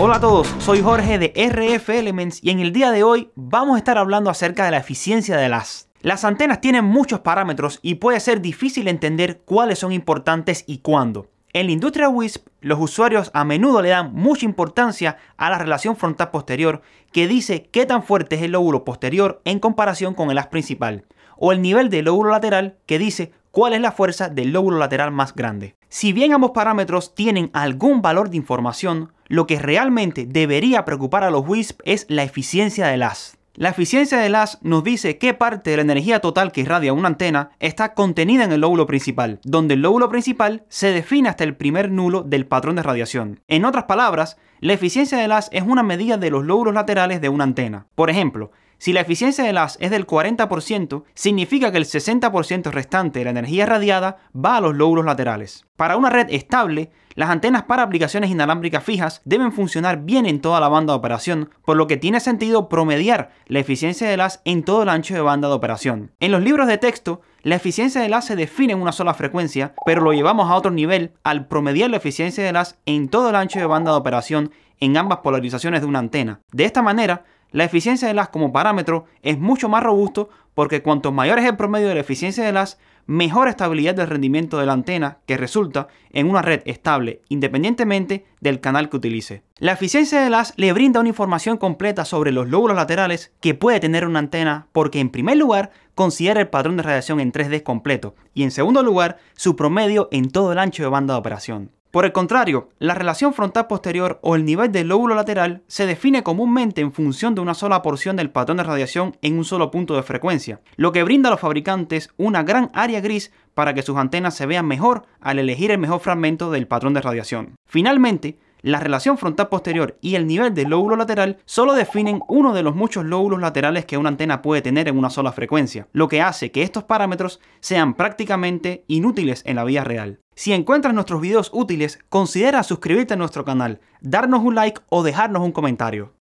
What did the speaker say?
Hola a todos, soy Jorge de RF Elements y en el día de hoy vamos a estar hablando acerca de la eficiencia de las. Las antenas tienen muchos parámetros y puede ser difícil entender cuáles son importantes y cuándo. En la industria WISP, los usuarios a menudo le dan mucha importancia a la relación frontal-posterior que dice qué tan fuerte es el lóbulo posterior en comparación con el as principal, o el nivel del lóbulo lateral que dice cuál es la fuerza del lóbulo lateral más grande. Si bien ambos parámetros tienen algún valor de información, lo que realmente debería preocupar a los WISP es la eficiencia del las. La eficiencia del las nos dice qué parte de la energía total que irradia una antena está contenida en el lóbulo principal, donde el lóbulo principal se define hasta el primer nulo del patrón de radiación. En otras palabras, la eficiencia del las es una medida de los lóbulos laterales de una antena. Por ejemplo, si la eficiencia de las es del 40%, significa que el 60% restante de la energía radiada va a los lóbulos laterales. Para una red estable, las antenas para aplicaciones inalámbricas fijas deben funcionar bien en toda la banda de operación, por lo que tiene sentido promediar la eficiencia de las en todo el ancho de banda de operación. En los libros de texto, la eficiencia del las se define en una sola frecuencia, pero lo llevamos a otro nivel al promediar la eficiencia de las en todo el ancho de banda de operación en ambas polarizaciones de una antena. De esta manera, la eficiencia de las como parámetro es mucho más robusto porque cuanto mayor es el promedio de la eficiencia de las, mejor estabilidad del rendimiento de la antena que resulta en una red estable independientemente del canal que utilice. La eficiencia de las le brinda una información completa sobre los lóbulos laterales que puede tener una antena porque en primer lugar considera el patrón de radiación en 3D completo y en segundo lugar su promedio en todo el ancho de banda de operación. Por el contrario, la relación frontal-posterior o el nivel del lóbulo lateral se define comúnmente en función de una sola porción del patrón de radiación en un solo punto de frecuencia, lo que brinda a los fabricantes una gran área gris para que sus antenas se vean mejor al elegir el mejor fragmento del patrón de radiación. Finalmente, la relación frontal-posterior y el nivel del lóbulo lateral solo definen uno de los muchos lóbulos laterales que una antena puede tener en una sola frecuencia, lo que hace que estos parámetros sean prácticamente inútiles en la vida real. Si encuentras nuestros videos útiles, considera suscribirte a nuestro canal, darnos un like o dejarnos un comentario.